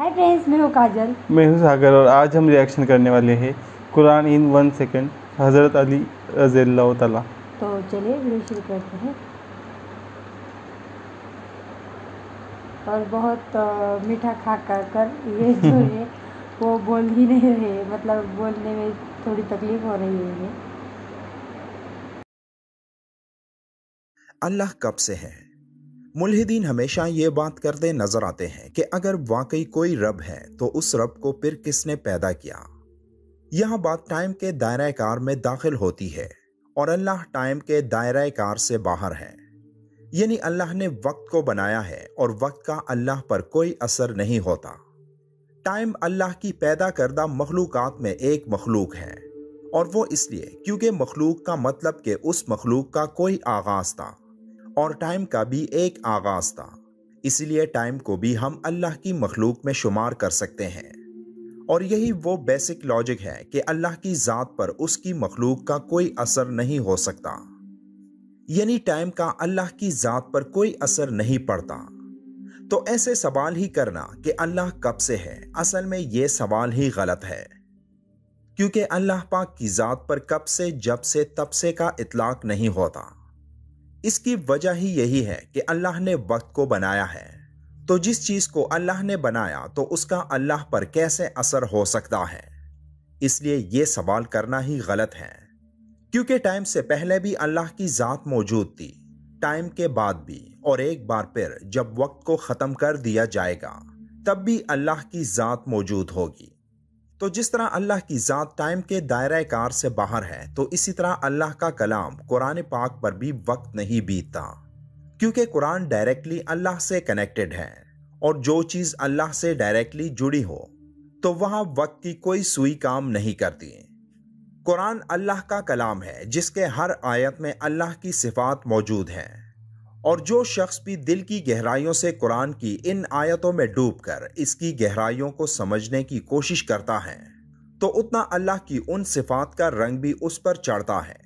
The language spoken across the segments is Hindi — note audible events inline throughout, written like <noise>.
हाय फ्रेंड्स मैं हूँ काजल मैं हूँ सागर और आज हम रिएक्शन करने वाले हैं कुरान इन वन सेकंड हज़रत अली रजील्ला तला तो चलिए वीडियो शुरू करते हैं और बहुत मीठा खा कर कर ये <laughs> जो है वो बोल ही नहीं रहे मतलब बोलने में थोड़ी तकलीफ हो रही है अल्लाह कब से है मुलहिदीन हमेशा ये बात करते नजर आते हैं कि अगर वाकई कोई रब है तो उस रब को फिर किसने पैदा किया यह बात टाइम के दायरा कार में दाखिल होती है और अल्लाह टाइम के दायरा कार से बाहर है यानी अल्लाह ने वक्त को बनाया है और वक्त का अल्लाह पर कोई असर नहीं होता टाइम अल्लाह की पैदा करदा मखलूक में एक मखलूक है और वो इसलिए क्योंकि मखलूक का मतलब कि उस मखलूक का कोई आगाज़ था और टाइम का भी एक आगाज था इसलिए टाइम को भी हम अल्लाह की मखलूक में शुमार कर सकते हैं और यही वो बेसिक लॉजिक है कि अल्लाह की ज़ात पर उसकी मखलूक का कोई असर नहीं हो सकता यानी टाइम का अल्लाह की ज़ात पर कोई असर नहीं पड़ता तो ऐसे सवाल ही करना कि अल्लाह कब से है असल में ये सवाल ही गलत है क्योंकि अल्लाह पाक की ज़ात पर कब से जब से तब से का इतलाक नहीं होता इसकी वजह ही यही है कि अल्लाह ने वक्त को बनाया है तो जिस चीज़ को अल्लाह ने बनाया तो उसका अल्लाह पर कैसे असर हो सकता है इसलिए ये सवाल करना ही गलत है क्योंकि टाइम से पहले भी अल्लाह की ज़ात मौजूद थी टाइम के बाद भी और एक बार फिर जब वक्त को ख़त्म कर दिया जाएगा तब भी अल्लाह की ज़ात मौजूद होगी तो जिस तरह अल्लाह की ज़ात टाइम के दायरा कार से बाहर है तो इसी तरह अल्लाह का कलाम कुरान पाक पर भी वक्त नहीं बीतता क्योंकि कुरान डायरेक्टली अल्लाह से कनेक्टेड है और जो चीज़ अल्लाह से डायरेक्टली जुड़ी हो तो वहाँ वक्त की कोई सुई काम नहीं करती कुरान अल्लाह का कलाम है जिसके हर आयत में अल्लाह की सिफात मौजूद हैं और जो शख्स भी दिल की गहराइयों से कुरान की इन आयतों में डूबकर इसकी गहराइयों को समझने की कोशिश करता है तो उतना अल्लाह की उन सिफात का रंग भी उस पर चढ़ता है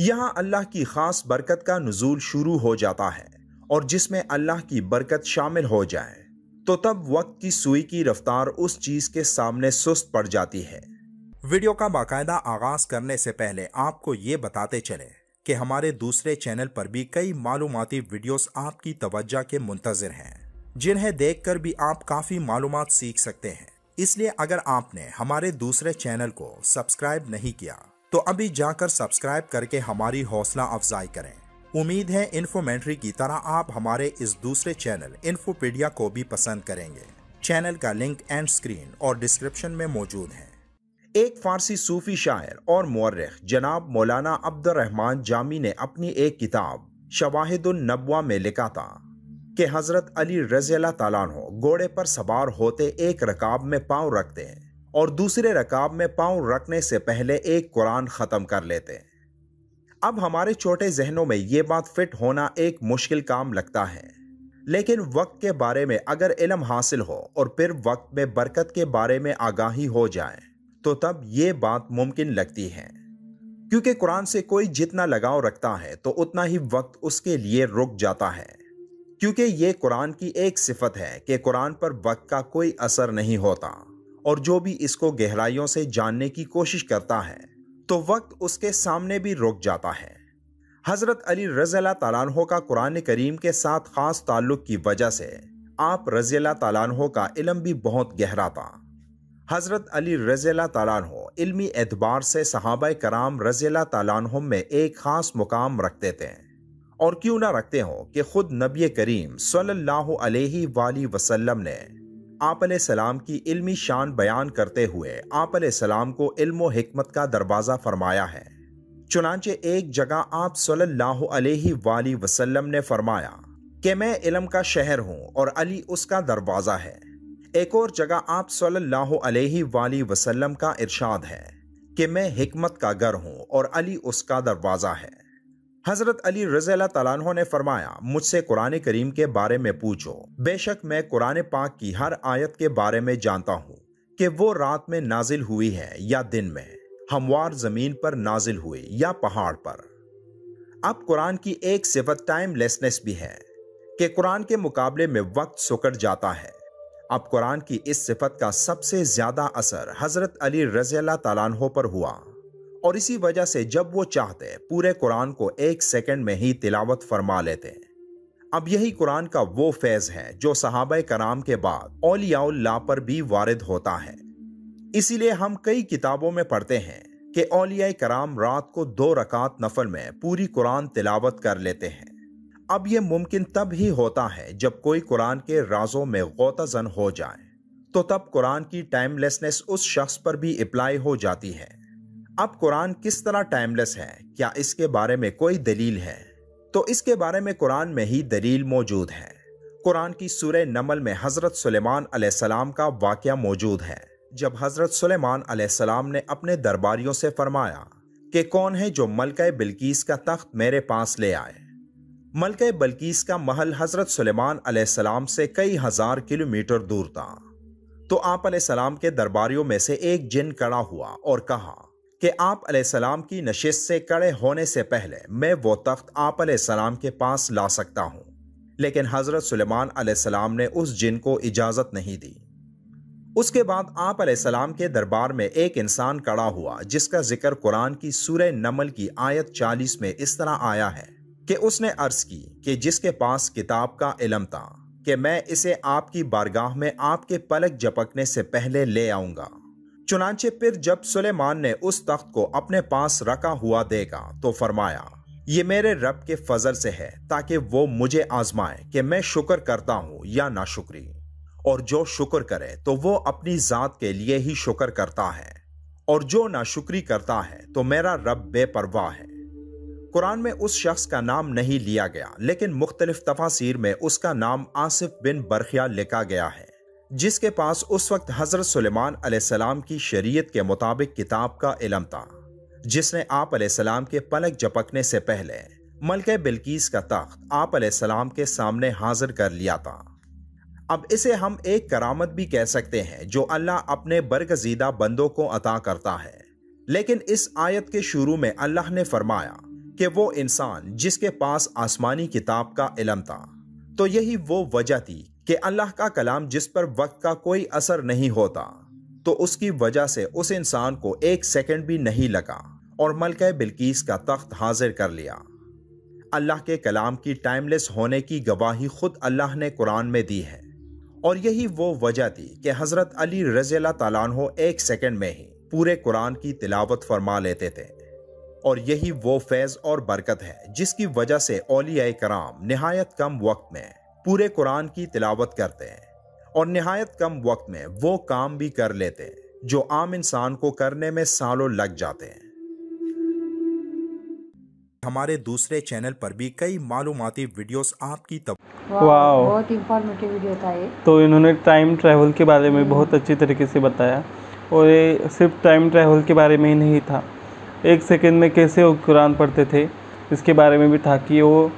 यहाँ अल्लाह की खास बरकत का नजूल शुरू हो जाता है और जिसमें अल्लाह की बरकत शामिल हो जाए तो तब वक्त की सुई की रफ्तार उस चीज के सामने सुस्त पड़ जाती है वीडियो का बाकायदा आगाज करने से पहले आपको ये बताते चले कि हमारे दूसरे चैनल पर भी कई मालूमती वीडियोस आपकी तवज्जा के मुंतजर हैं जिन्हें देखकर भी आप काफ़ी मालूम सीख सकते हैं इसलिए अगर आपने हमारे दूसरे चैनल को सब्सक्राइब नहीं किया तो अभी जाकर सब्सक्राइब करके हमारी हौसला अफजाई करें उम्मीद है इन्फोमेंट्री की तरह आप हमारे इस दूसरे चैनल इन्फोपीडिया को भी पसंद करेंगे चैनल का लिंक एंड स्क्रीन और डिस्क्रिप्शन में मौजूद है एक फारसी सूफी शायर और मौरख जनाब मौलाना अब्दुलरहमान जामी ने अपनी एक किताब नबा में लिखा था कि हज़रत अली रजील तु घोड़े पर सवार होते एक रकाब में पाँव रखते हैं और दूसरे रकाब में पाँव रखने से पहले एक कुरान ख़त्म कर लेते हैं अब हमारे छोटे जहनों में ये बात फिट होना एक मुश्किल काम लगता है लेकिन वक्त के बारे में अगर इलम हासिल हो और फिर वक्त में बरकत के बारे में आगाही हो जाए तो तब ये बात मुमकिन लगती है क्योंकि कुरान से कोई जितना लगाव रखता है तो उतना ही वक्त उसके लिए रुक जाता है क्योंकि ये कुरान की एक सिफत है कि कुरान पर वक्त का कोई असर नहीं होता और जो भी इसको गहराइयों से जानने की कोशिश करता है तो वक्त उसके सामने भी रुक जाता है हज़रत अली रज़ीला तैन का कुरान करीम के साथ ख़ास ताल्लुक़ की वजह से आप रज़ीला तैन का इलम भी बहुत गहरा था हज़रत अली रज़ीला तैन इल्मी एतबार से सहाब कराम रज़ीला तैन में एक ख़ास मुकाम रखते थे और क्यों ना रखते हों कि खुद नबी करीम सल्लल्लाहु अलैहि वसल्लम ने आप सलाम की इल्मी शान बयान करते हुए आप सलाम को इल्म हमत का दरवाज़ा फरमाया है चुनाचे एक जगह आप सल्लल्लाहु अलैहि वसल्लम ने फरमाया कि मैं इलम का शहर हूँ और अली उसका दरवाज़ा है एक और जगह आप सल्लल्लाहु अलैहि वसल्लम का इरशाद है कि मैं हिकमत का घर हूं और अली उसका दरवाज़ा है हज़रत अली रज़ी तला ने फरमाया मुझसे कुरान करीम के बारे में पूछो बेशक मैं कुरान पाक की हर आयत के बारे में जानता हूँ कि वो रात में नाजिल हुई है या दिन में हमवार ज़मीन पर नाजिल हुई या पहाड़ पर अब कुरान की एक सिफत टाइम लेसनेस भी है कि कुरान के मुकाबले में वक्त सुकट जाता है अब कुरान की इस सिफत का सबसे ज्यादा असर हजरत अली रजियाल्ला तैनों पर हुआ और इसी वजह से जब वो चाहते पूरे कुरान को एक सेकंड में ही तिलावत फरमा लेते अब यही कुरान का वो फैज है जो सहाब कराम के बाद औलियाउल्ला पर भी वारद होता है इसीलिए हम कई किताबों में पढ़ते हैं कि औलिया कराम रात को दो रकात नफल में पूरी कुरान तिलावत कर लेते हैं अब यह मुमकिन तब ही होता है जब कोई कुरान के राजों में गौताजन हो जाए तो तब कुरान की टाइमलेसनेस उस शख्स पर भी अप्लाई हो जाती है अब कुरान किस तरह टाइमलेस है क्या इसके बारे में कोई दलील है तो इसके बारे में कुरान में ही दलील मौजूद है कुरान की सूर नमल में हज़रत सुलेमान सलेमान का वाक़ मौजूद है जब हज़रत सुलेमान सलेमान ने अपने दरबारियों से फरमाया कि कौन है जो मलका बिल्कीस का तख्त मेरे पास ले आए मलक बल्कीस का महल हज़रत सुलेमान सलाम से कई हज़ार किलोमीटर दूर था तो आप सलाम के दरबारियों में से एक जिन कड़ा हुआ और कहा कि आप सलाम की नशिस्त से कड़े होने से पहले मैं वो तख्त आप सलाम के पास ला सकता हूँ लेकिन हज़रत सुलेमान सलाम ने उस जिन को इजाज़त नहीं दी उसके बाद आप सलाम के दरबार में एक इंसान कड़ा हुआ जिसका जिक्र कुरान की सूर नमल की आयत 40 में इस तरह आया है कि उसने अर्ज की कि जिसके पास किताब का इलम था कि मैं इसे आपकी बारगाह में आपके पलक झपकने से पहले ले आऊंगा चुनाचे फिर जब सुलेमान ने उस तख्त को अपने पास रखा हुआ देगा तो फरमाया ये मेरे रब के फजल से है ताकि वो मुझे आजमाए कि मैं शुक्र करता हूं या ना शुक्री और जो शुक्र करे तो वो अपनी जात के लिए ही शुक्र करता है और जो ना शुक्री करता है तो मेरा रब बेपरवाह है कुरान में उस शख्स का नाम नहीं लिया गया लेकिन मुख्तलिफ तफासिर में उसका नाम आसिफ बिन बरखिया लिखा गया है जिसके पास उस वक्त हज़रत सलेमान सलाम की शरीयत के मुताबिक किताब का इलम था जिसने आप सलाम के पलक झपकने से पहले मलके बिल्कीस का तख्त आप सलाम के सामने हाजिर कर लिया था अब इसे हम एक करामत भी कह सकते हैं जो अल्लाह अपने बरगजीदा बंदों को अता करता है लेकिन इस आयत के शुरू में अल्लाह ने फरमाया कि वो इंसान जिसके पास आसमानी किताब का इलम था तो यही वो वजह थी कि अल्लाह का कलाम जिस पर वक्त का कोई असर नहीं होता तो उसकी वजह से उस इंसान को एक सेकंड भी नहीं लगा और मलक बिल्किस का तख्त हाजिर कर लिया अल्लाह के कलाम की टाइमलेस होने की गवाही खुद अल्लाह ने कुरान में दी है और यही वो वजह थी कि हज़रत अली रजील तैन एक सेकंड में ही पूरे कुरान की तिलावत फरमा लेते थे और यही वो फैज़ और बरकत है जिसकी वजह से ओलिया कराम नहायत कम वक्त में पूरे कुरान की तिलावत करते हैं और नहायत कम वक्त में वो काम भी कर लेते हैं जो आम इंसान को करने में सालों लग जाते हैं हमारे दूसरे चैनल पर भी कई मालूमती वीडियोस आपकी तब बहुत इंफॉर्मेटिव वीडियो था ये तो इन्होंने टाइम ट्रैवल के बारे में बहुत अच्छी तरीके से बताया और ये सिर्फ टाइम ट्रैवल के बारे में ही नहीं था एक सेकेंड में कैसे वो कुरान पढ़ते थे इसके बारे में भी था कि वो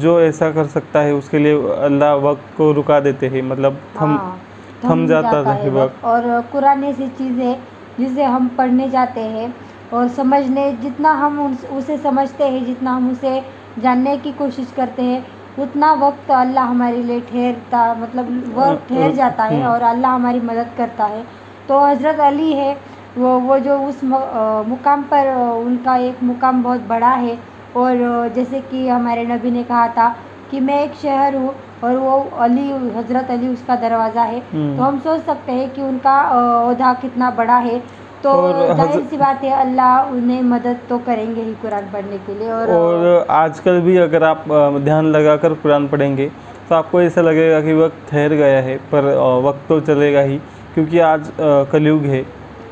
जो ऐसा कर सकता है उसके लिए अल्लाह वक्त को रुका देते हैं मतलब थम हाँ, थम, जाता, जाता है वक्त और कुरान ऐसी चीज़ है जिसे हम पढ़ने जाते हैं और समझने जितना हम उसे समझते हैं जितना हम उसे जानने की कोशिश करते हैं उतना वक्त अल्लाह हमारे लिए ठहरता मतलब वक्त ठहर जाता है हम्म। और अल्लाह हमारी मदद करता है तो हज़रत अली है वो वो जो उस मुक़ाम पर उनका एक मुक़ाम बहुत बड़ा है और जैसे कि हमारे नबी ने कहा था कि मैं एक शहर हूँ और वो अली हज़रत अली उसका दरवाज़ा है हम्म। तो हम सोच सकते हैं कि उनका अहदा कितना बड़ा है तो जाहिर सी बात है अल्लाह उन्हें मदद तो करेंगे ही कुरान पढ़ने के लिए और, और आजकल भी अगर आप ध्यान लगाकर कुरान पढ़ेंगे तो आपको ऐसा लगेगा कि वक्त ठहर गया है पर वक्त तो चलेगा ही क्योंकि आज कलयुग है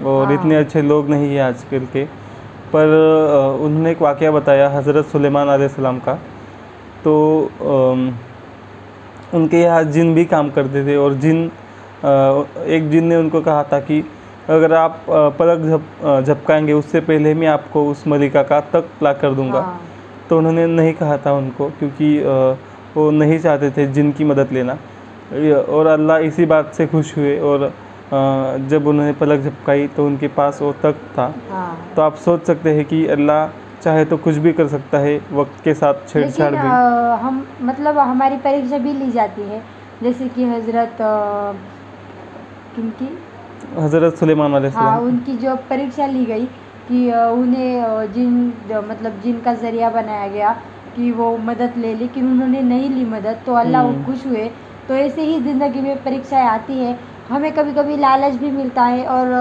और हाँ। इतने अच्छे लोग नहीं हैं आजकल के पर उन्होंने एक वाक़ बताया हज़रत सुलेमान सलाम का तो उनके यहाँ जिन भी काम करते थे और जिन एक जिन ने उनको कहा था कि अगर आप पलक झप अ, झपकाएंगे उससे पहले मैं आपको उस मलिका का तक ला कर दूंगा हाँ। तो उन्होंने नहीं कहा था उनको क्योंकि वो नहीं चाहते थे जिन की मदद लेना और अल्लाह इसी बात से खुश हुए और जब उन्होंने पलक झपकाई तो उनके पास वो तख्त था हाँ। तो आप सोच सकते हैं कि अल्लाह चाहे तो कुछ भी कर सकता है वक्त के साथ छेड़छाड़ भी हम मतलब हमारी परीक्षा भी ली जाती है जैसे कि हजरत किनकी हजरत सुलेमान हाँ उनकी जो परीक्षा ली गई कि उन्हें जिन मतलब जिनका जरिया बनाया गया कि वो मदद ले लेकिन उन्होंने नहीं ली मदद तो अल्लाह हम्म। खुश हुए तो ऐसे ही ज़िंदगी में परीक्षाएं आती है हमें कभी कभी लालच भी मिलता है और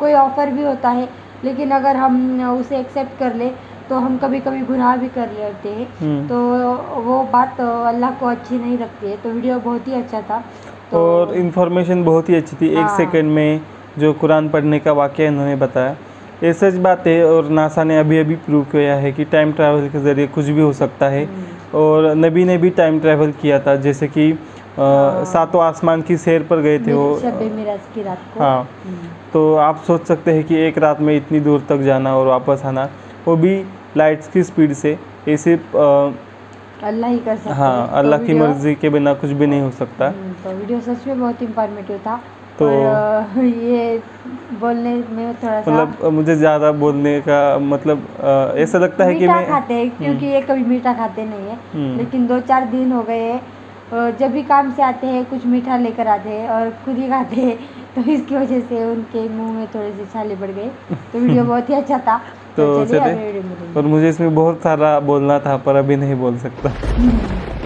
कोई ऑफ़र भी होता है लेकिन अगर हम उसे एक्सेप्ट कर ले तो हम कभी कभी गुनाह भी कर लेते हैं हम्म। तो वो बात अल्लाह को अच्छी नहीं लगती है तो वीडियो बहुत ही अच्छा था तो और इन्फॉर्मेशन बहुत ही अच्छी थी हाँ। एक सेकंड में जो कुरान पढ़ने का वाक़ इन्होंने बताया ये सच बात है और नासा ने अभी अभी प्रूव किया है कि टाइम ट्रैवल के ज़रिए कुछ भी हो सकता है हम्म। और नबी ने भी टाइम ट्रैवल किया था जैसे कि हाँ। सातों आसमान की सैर पर गए थे वो तो की रात को हाँ हम्म। तो आप सोच सकते हैं कि एक रात में इतनी दूर तक जाना और वापस आना वो भी लाइट्स की स्पीड से ये सिर्फ अल्लाह ही कर सकता हाँ तो अल्लाह तो की मर्जी के बिना कुछ भी नहीं हो सकता हम्म, तो वीडियो सच में बहुत इंफॉर्मेटिव था तो <laughs> ये बोलने में थोड़ा सा मतलब मुझे ज़्यादा बोलने का मतलब ऐसा लगता है कि मैं खाते हैं क्योंकि हम्म। ये कभी मीठा खाते नहीं है लेकिन दो चार दिन हो गए जब भी काम से आते हैं कुछ मीठा लेकर आते हैं और खुद ही खाते हैं तो इसकी वजह से उनके मुंह में थोड़े से छाले पड़ गए तो वीडियो <laughs> बहुत ही अच्छा था तो, तो चले और मुझे इसमें बहुत सारा बोलना था पर अभी नहीं बोल सकता <laughs>